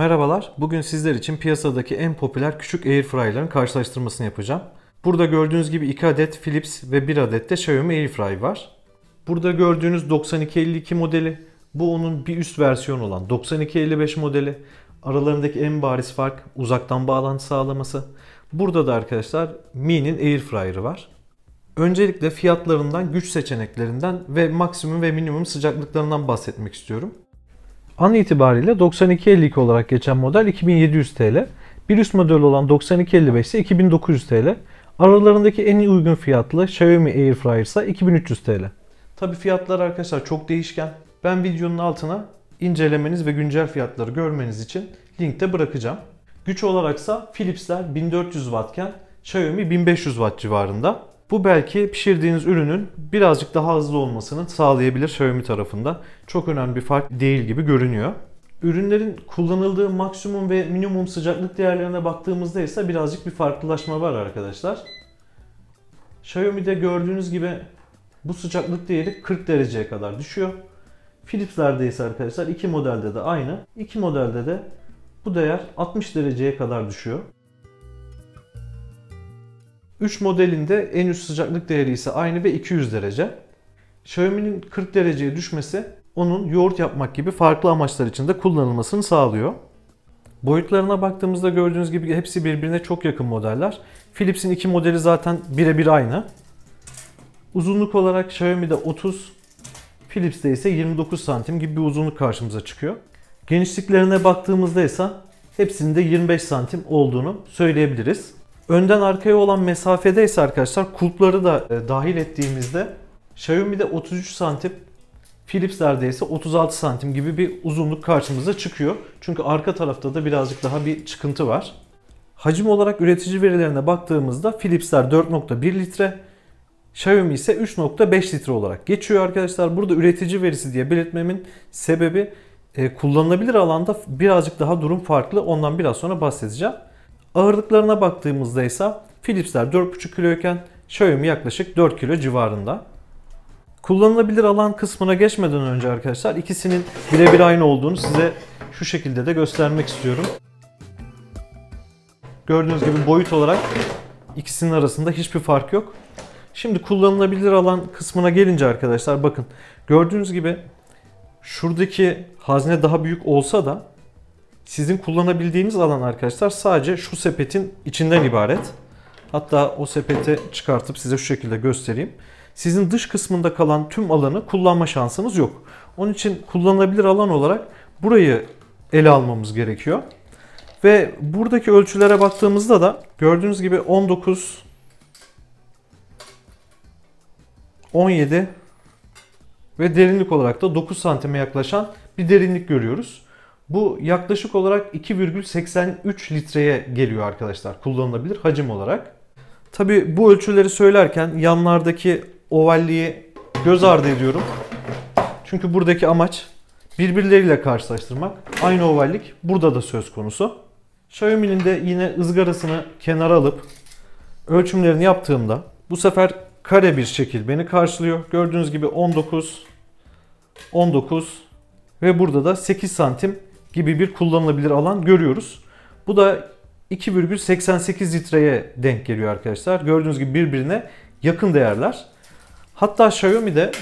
Merhabalar, bugün sizler için piyasadaki en popüler küçük airfryer'ların karşılaştırmasını yapacağım. Burada gördüğünüz gibi 2 adet Philips ve 1 adet de Xiaomi Airfry var. Burada gördüğünüz 9252 modeli, bu onun bir üst versiyonu olan 9255 modeli. Aralarındaki en bariz fark uzaktan bağlantı sağlaması. Burada da arkadaşlar Mi'nin Airfryer'ı var. Öncelikle fiyatlarından, güç seçeneklerinden ve maksimum ve minimum sıcaklıklarından bahsetmek istiyorum. An itibariyle 9252 olarak geçen model 2700 TL. Bir üst model olan 9255 ise 2900 TL. Aralarındaki en uygun fiyatlı Xiaomi Air Fryer ise 2300 TL. Tabi fiyatlar arkadaşlar çok değişken. Ben videonun altına incelemeniz ve güncel fiyatları görmeniz için linkte bırakacağım. Güç olaraksa Philips'ler 1400 wattken Xiaomi 1500 watt civarında. Bu belki pişirdiğiniz ürünün birazcık daha hızlı olmasını sağlayabilir Xiaomi tarafında Çok önemli bir fark değil gibi görünüyor. Ürünlerin kullanıldığı maksimum ve minimum sıcaklık değerlerine baktığımızda ise birazcık bir farklılaşma var arkadaşlar. Xiaomi'de gördüğünüz gibi bu sıcaklık değeri 40 dereceye kadar düşüyor. Philips'lerde ise arkadaşlar iki modelde de aynı. İki modelde de bu değer 60 dereceye kadar düşüyor. 3 modelinde en üst sıcaklık değeri ise aynı ve 200 derece. Xiaomi'nin 40 dereceye düşmesi onun yoğurt yapmak gibi farklı amaçlar için de kullanılmasını sağlıyor. Boyutlarına baktığımızda gördüğünüz gibi hepsi birbirine çok yakın modeller. Philips'in iki modeli zaten birebir aynı. Uzunluk olarak Xiaomi'de 30, Philips'te ise 29 santim gibi bir uzunluk karşımıza çıkıyor. Genişliklerine baktığımızda ise hepsinin de 25 santim olduğunu söyleyebiliriz. Önden arkaya olan mesafede ise arkadaşlar kulpları da e, dahil ettiğimizde Xiaomi'de 33 santim Philips'lerde ise 36 santim gibi bir uzunluk karşımıza çıkıyor. Çünkü arka tarafta da birazcık daha bir çıkıntı var. Hacim olarak üretici verilerine baktığımızda Philips'ler 4.1 litre, Xiaomi ise 3.5 litre olarak geçiyor arkadaşlar. Burada üretici verisi diye belirtmemin sebebi e, kullanılabilir alanda birazcık daha durum farklı. Ondan biraz sonra bahsedeceğim. Ağırlıklarına baktığımızda ise Philips'ler 4,5 kiloyken Xiaomi yaklaşık 4 kilo civarında. Kullanılabilir alan kısmına geçmeden önce arkadaşlar ikisinin birebir aynı olduğunu size şu şekilde de göstermek istiyorum. Gördüğünüz gibi boyut olarak ikisinin arasında hiçbir fark yok. Şimdi kullanılabilir alan kısmına gelince arkadaşlar bakın gördüğünüz gibi şuradaki hazne daha büyük olsa da sizin kullanabildiğiniz alan arkadaşlar sadece şu sepetin içinden ibaret. Hatta o sepete çıkartıp size şu şekilde göstereyim. Sizin dış kısmında kalan tüm alanı kullanma şansınız yok. Onun için kullanılabilir alan olarak burayı ele almamız gerekiyor. Ve buradaki ölçülere baktığımızda da gördüğünüz gibi 19 17 ve derinlik olarak da 9 santime yaklaşan bir derinlik görüyoruz. Bu yaklaşık olarak 2,83 litreye geliyor arkadaşlar kullanılabilir hacim olarak. Tabi bu ölçüleri söylerken yanlardaki ovalliği göz ardı ediyorum. Çünkü buradaki amaç birbirleriyle karşılaştırmak. Aynı ovallik burada da söz konusu. Xiaomi'nin de yine ızgarasını kenara alıp ölçümlerini yaptığımda bu sefer kare bir şekil beni karşılıyor. Gördüğünüz gibi 19, 19 ve burada da 8 santim gibi bir kullanılabilir alan görüyoruz. Bu da 2,88 litreye denk geliyor arkadaşlar. Gördüğünüz gibi birbirine yakın değerler. Hatta Xiaomi de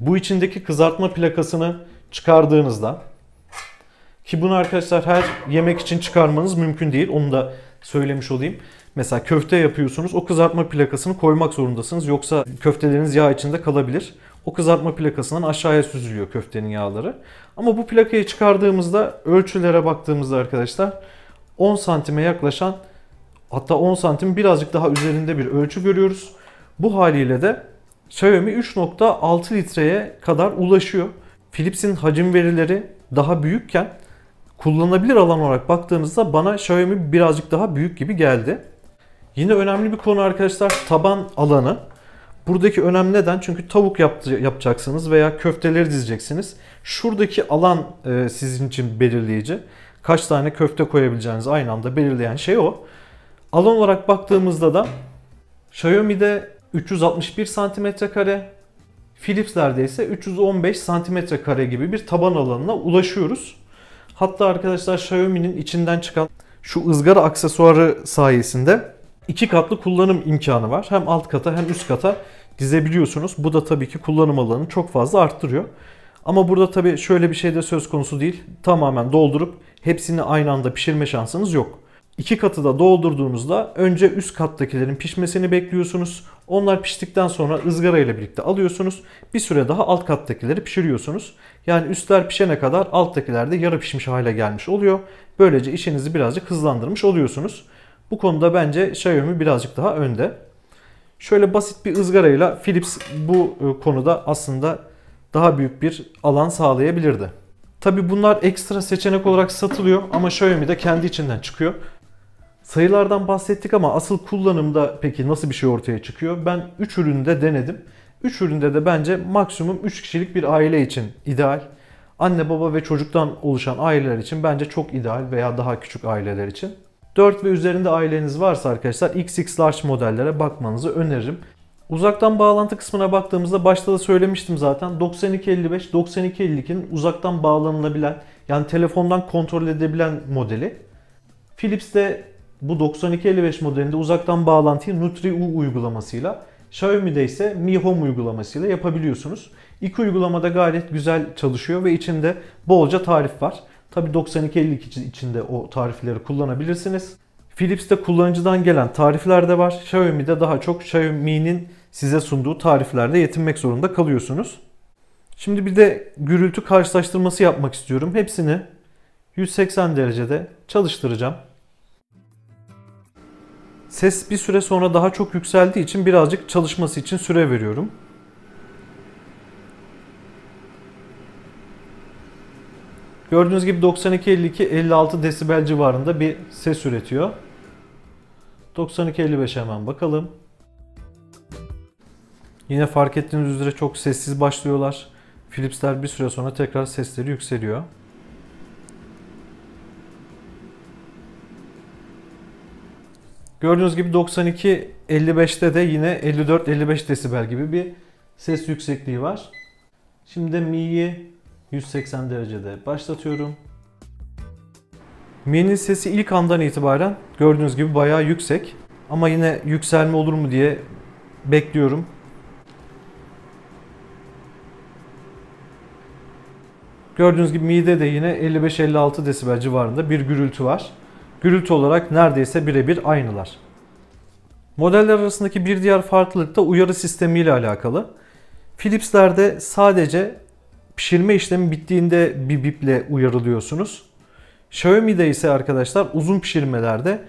bu içindeki kızartma plakasını çıkardığınızda ki bunu arkadaşlar her yemek için çıkarmanız mümkün değil. Onu da söylemiş olayım. Mesela köfte yapıyorsunuz. O kızartma plakasını koymak zorundasınız. Yoksa köfteleriniz yağ içinde kalabilir o kızartma plakasından aşağıya süzülüyor köftenin yağları. Ama bu plakayı çıkardığımızda ölçülere baktığımızda arkadaşlar 10 santime yaklaşan hatta 10 santim birazcık daha üzerinde bir ölçü görüyoruz. Bu haliyle de Xiaomi 3.6 litreye kadar ulaşıyor. Philips'in hacim verileri daha büyükken kullanılabilir alan olarak baktığımızda bana Xiaomi birazcık daha büyük gibi geldi. Yine önemli bir konu arkadaşlar taban alanı. Buradaki önem neden? Çünkü tavuk yap, yapacaksınız veya köfteleri dizeceksiniz. Şuradaki alan e, sizin için belirleyici. Kaç tane köfte koyabileceğiniz aynı anda belirleyen şey o. Alan olarak baktığımızda da Xiaomi'de 361 cm kare, Philips'lerde ise 315 cm kare gibi bir taban alanına ulaşıyoruz. Hatta arkadaşlar Xiaomi'nin içinden çıkan şu ızgara aksesuarı sayesinde İki katlı kullanım imkanı var. Hem alt kata hem üst kata dizebiliyorsunuz. Bu da tabii ki kullanım alanını çok fazla arttırıyor. Ama burada tabii şöyle bir şey de söz konusu değil. Tamamen doldurup hepsini aynı anda pişirme şansınız yok. İki katı da doldurduğunuzda önce üst kattakilerin pişmesini bekliyorsunuz. Onlar piştikten sonra ızgara ile birlikte alıyorsunuz. Bir süre daha alt kattakileri pişiriyorsunuz. Yani üstler pişene kadar alttakiler de yarı pişmiş hale gelmiş oluyor. Böylece işinizi birazcık hızlandırmış oluyorsunuz. Bu konuda bence Xiaomi birazcık daha önde. Şöyle basit bir ızgarayla Philips bu e, konuda aslında daha büyük bir alan sağlayabilirdi. Tabi bunlar ekstra seçenek olarak satılıyor ama Xiaomi de kendi içinden çıkıyor. Sayılardan bahsettik ama asıl kullanımda peki nasıl bir şey ortaya çıkıyor? Ben 3 üründe denedim. 3 üründe de bence maksimum 3 kişilik bir aile için ideal. Anne baba ve çocuktan oluşan aileler için bence çok ideal veya daha küçük aileler için. 4 ve üzerinde aileniz varsa arkadaşlar XX large modellere bakmanızı öneririm. Uzaktan bağlantı kısmına baktığımızda başta da söylemiştim zaten 9255 9252'nin uzaktan bağlanılabilen yani telefondan kontrol edebilen modeli. Philips de bu 9255 modelinde uzaktan bağlantıyı Nutri-U uygulamasıyla Xiaomi'de ise Mi Home uygulamasıyla yapabiliyorsunuz. İki uygulamada gayet güzel çalışıyor ve içinde bolca tarif var. Tabi 9252 52 içinde o tarifleri kullanabilirsiniz. Philips'te kullanıcıdan gelen tarifler de var. Xiaomi'de daha çok Xiaomi'nin size sunduğu tariflerde yetinmek zorunda kalıyorsunuz. Şimdi bir de gürültü karşılaştırması yapmak istiyorum. Hepsini 180 derecede çalıştıracağım. Ses bir süre sonra daha çok yükseldiği için birazcık çalışması için süre veriyorum. Gördüğünüz gibi 92-52-56 desibel civarında bir ses üretiyor. 92-55'e hemen bakalım. Yine fark ettiğiniz üzere çok sessiz başlıyorlar. Philips'ler bir süre sonra tekrar sesleri yükseliyor. Gördüğünüz gibi 92-55'te de yine 54-55 desibel gibi bir ses yüksekliği var. Şimdi de mi'yi 180 derecede başlatıyorum. Minin sesi ilk andan itibaren gördüğünüz gibi bayağı yüksek. Ama yine yükselme olur mu diye bekliyorum. Gördüğünüz gibi mide de yine 55-56 desibel civarında bir gürültü var. Gürültü olarak neredeyse birebir aynılar. Modeller arasındaki bir diğer farklılık da uyarı sistemi ile alakalı. Philips'lerde sadece Pişirme işlemi bittiğinde bir biple uyarılıyorsunuz. Xiaomi'de ise arkadaşlar uzun pişirmelerde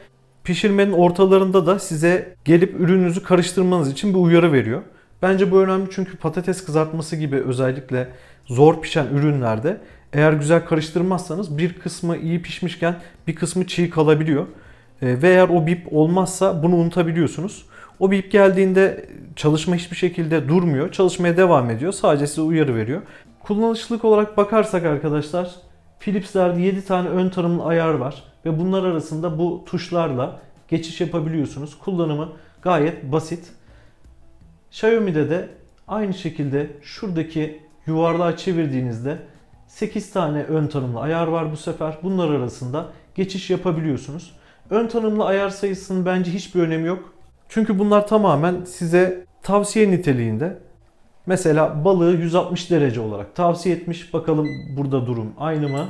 pişirmenin ortalarında da size gelip ürününüzü karıştırmanız için bir uyarı veriyor. Bence bu önemli çünkü patates kızartması gibi özellikle zor pişen ürünlerde eğer güzel karıştırmazsanız bir kısmı iyi pişmişken bir kısmı çiğ kalabiliyor. Ee, ve eğer o bip olmazsa bunu unutabiliyorsunuz. O bip geldiğinde çalışma hiçbir şekilde durmuyor. Çalışmaya devam ediyor. Sadece size uyarı veriyor. Kullanışlılık olarak bakarsak arkadaşlar Philips'lerde 7 tane ön tanımlı ayar var ve bunlar arasında bu tuşlarla geçiş yapabiliyorsunuz. Kullanımı gayet basit. Xiaomi'de de aynı şekilde şuradaki yuvarlığa çevirdiğinizde 8 tane ön tanımlı ayar var bu sefer. Bunlar arasında geçiş yapabiliyorsunuz. Ön tanımlı ayar sayısının bence hiçbir önemi yok. Çünkü bunlar tamamen size tavsiye niteliğinde Mesela balığı 160 derece olarak tavsiye etmiş. Bakalım burada durum aynı mı?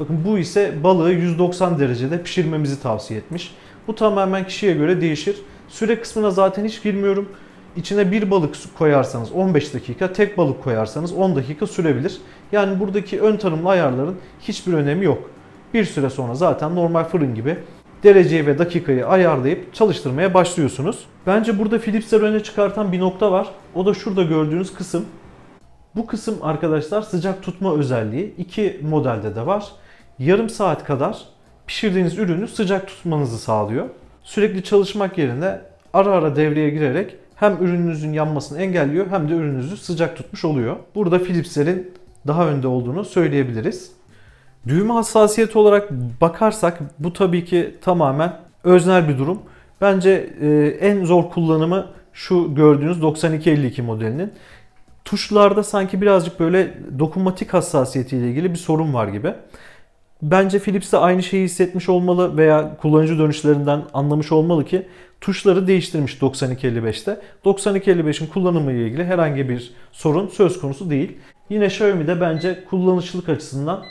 Bakın bu ise balığı 190 derecede pişirmemizi tavsiye etmiş. Bu tamamen kişiye göre değişir. Süre kısmına zaten hiç girmiyorum. İçine bir balık koyarsanız 15 dakika, tek balık koyarsanız 10 dakika sürebilir. Yani buradaki ön tanımlı ayarların hiçbir önemi yok. Bir süre sonra zaten normal fırın gibi dereceyi ve dakikayı ayarlayıp çalıştırmaya başlıyorsunuz. Bence burada Philips'ler öne çıkartan bir nokta var. O da şurada gördüğünüz kısım. Bu kısım arkadaşlar sıcak tutma özelliği. iki modelde de var. Yarım saat kadar pişirdiğiniz ürünü sıcak tutmanızı sağlıyor. Sürekli çalışmak yerine ara ara devreye girerek hem ürününüzün yanmasını engelliyor hem de ürününüzü sıcak tutmuş oluyor. Burada Philips'lerin daha önde olduğunu söyleyebiliriz. Düğme hassasiyeti olarak bakarsak bu tabii ki tamamen öznel bir durum. Bence e, en zor kullanımı şu gördüğünüz 9252 modelinin. Tuşlarda sanki birazcık böyle dokunmatik hassasiyetiyle ilgili bir sorun var gibi. Bence Philips de aynı şeyi hissetmiş olmalı veya kullanıcı dönüşlerinden anlamış olmalı ki tuşları değiştirmiş 9255'te. 9255'in kullanımı ile ilgili herhangi bir sorun söz konusu değil. Yine Xiaomi de bence kullanışlılık açısından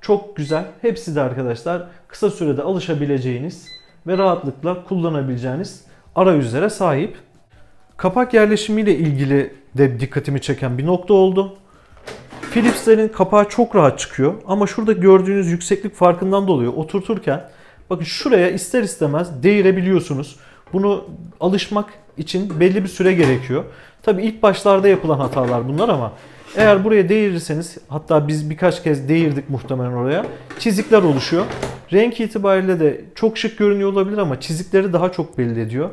çok güzel. Hepsi de arkadaşlar kısa sürede alışabileceğiniz ve rahatlıkla kullanabileceğiniz arayüzlere sahip. Kapak yerleşimiyle ilgili de dikkatimi çeken bir nokta oldu. Philips'lerin kapağı çok rahat çıkıyor ama şurada gördüğünüz yükseklik farkından dolayı oturturken bakın şuraya ister istemez değirebiliyorsunuz. Bunu alışmak için belli bir süre gerekiyor. Tabi ilk başlarda yapılan hatalar bunlar ama eğer buraya değirirseniz hatta biz birkaç kez değirdik muhtemelen oraya. Çizikler oluşuyor. Renk itibariyle de çok şık görünüyor olabilir ama çizikleri daha çok belli ediyor.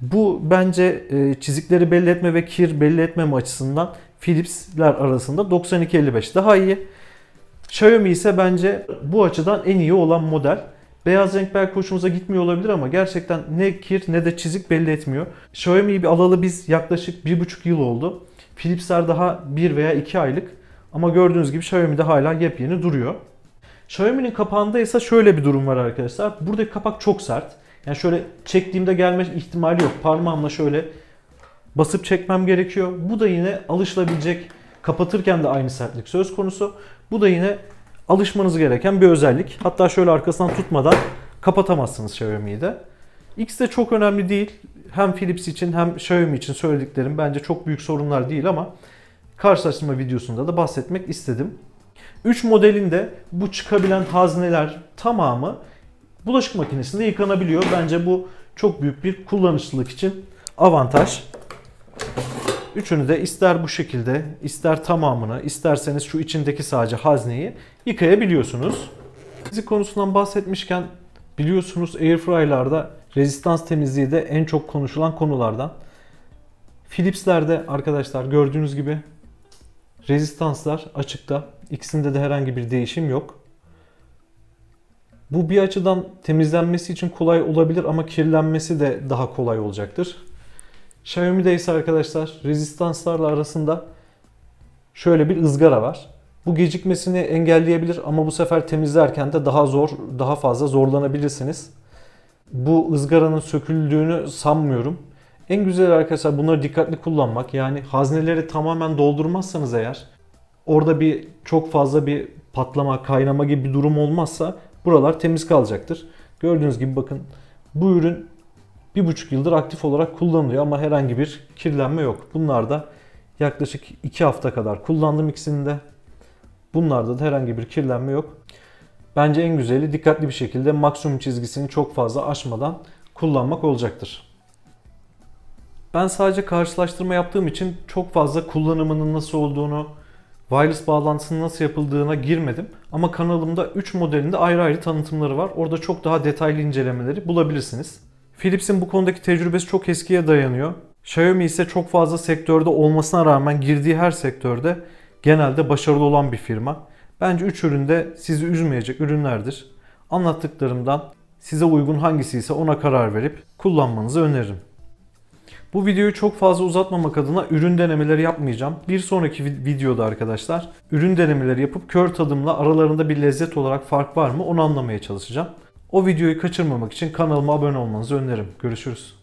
Bu bence e, çizikleri belli etme ve kir belli etmeme açısından Philips'ler arasında 9255 daha iyi. Xiaomi ise bence bu açıdan en iyi olan model. Beyaz renk belki hoşumuza gitmiyor olabilir ama gerçekten ne kir ne de çizik belli etmiyor. Xiaomi'yi bir alalı biz yaklaşık 1,5 yıl oldu. Philips'ler daha 1 veya 2 aylık ama gördüğünüz gibi Xiaomi'de hala yepyeni duruyor. Xiaomi'nin kapağında ise şöyle bir durum var arkadaşlar. Buradaki kapak çok sert. Yani şöyle çektiğimde gelme ihtimali yok. Parmağımla şöyle basıp çekmem gerekiyor. Bu da yine alışılabilecek. Kapatırken de aynı sertlik söz konusu. Bu da yine alışmanız gereken bir özellik. Hatta şöyle arkasından tutmadan kapatamazsınız Xiaomi'yi de. X de çok önemli değil hem Philips için hem Xiaomi için söylediklerim bence çok büyük sorunlar değil ama karşılaştırma videosunda da bahsetmek istedim. 3 modelinde bu çıkabilen hazneler tamamı bulaşık makinesinde yıkanabiliyor. Bence bu çok büyük bir kullanışlılık için avantaj. Üçünü de ister bu şekilde, ister tamamını, isterseniz şu içindeki sadece hazneyi yıkayabiliyorsunuz. Fizik konusundan bahsetmişken biliyorsunuz airfryer'larda Rezistans temizliği de en çok konuşulan konulardan. Philips'lerde arkadaşlar gördüğünüz gibi rezistanslar açıkta. İkisinde de herhangi bir değişim yok. Bu bir açıdan temizlenmesi için kolay olabilir ama kirlenmesi de daha kolay olacaktır. Xiaomi'de ise arkadaşlar rezistanslarla arasında şöyle bir ızgara var. Bu gecikmesini engelleyebilir ama bu sefer temizlerken de daha zor, daha fazla zorlanabilirsiniz bu ızgaranın söküldüğünü sanmıyorum. En güzel arkadaşlar bunları dikkatli kullanmak. Yani hazneleri tamamen doldurmazsanız eğer orada bir çok fazla bir patlama, kaynama gibi bir durum olmazsa buralar temiz kalacaktır. Gördüğünüz gibi bakın bu ürün bir buçuk yıldır aktif olarak kullanılıyor ama herhangi bir kirlenme yok. Bunlar da yaklaşık iki hafta kadar kullandım ikisini de. Bunlarda da herhangi bir kirlenme yok. Bence en güzeli dikkatli bir şekilde maksimum çizgisini çok fazla aşmadan kullanmak olacaktır. Ben sadece karşılaştırma yaptığım için çok fazla kullanımının nasıl olduğunu, wireless bağlantısının nasıl yapıldığına girmedim. Ama kanalımda 3 modelinde ayrı ayrı tanıtımları var. Orada çok daha detaylı incelemeleri bulabilirsiniz. Philips'in bu konudaki tecrübesi çok eskiye dayanıyor. Xiaomi ise çok fazla sektörde olmasına rağmen girdiği her sektörde genelde başarılı olan bir firma. Bence 3 üründe sizi üzmeyecek ürünlerdir. Anlattıklarımdan size uygun hangisi ise ona karar verip kullanmanızı öneririm. Bu videoyu çok fazla uzatmamak adına ürün denemeleri yapmayacağım. Bir sonraki videoda arkadaşlar ürün denemeleri yapıp kör tadımla aralarında bir lezzet olarak fark var mı onu anlamaya çalışacağım. O videoyu kaçırmamak için kanalıma abone olmanızı öneririm. Görüşürüz.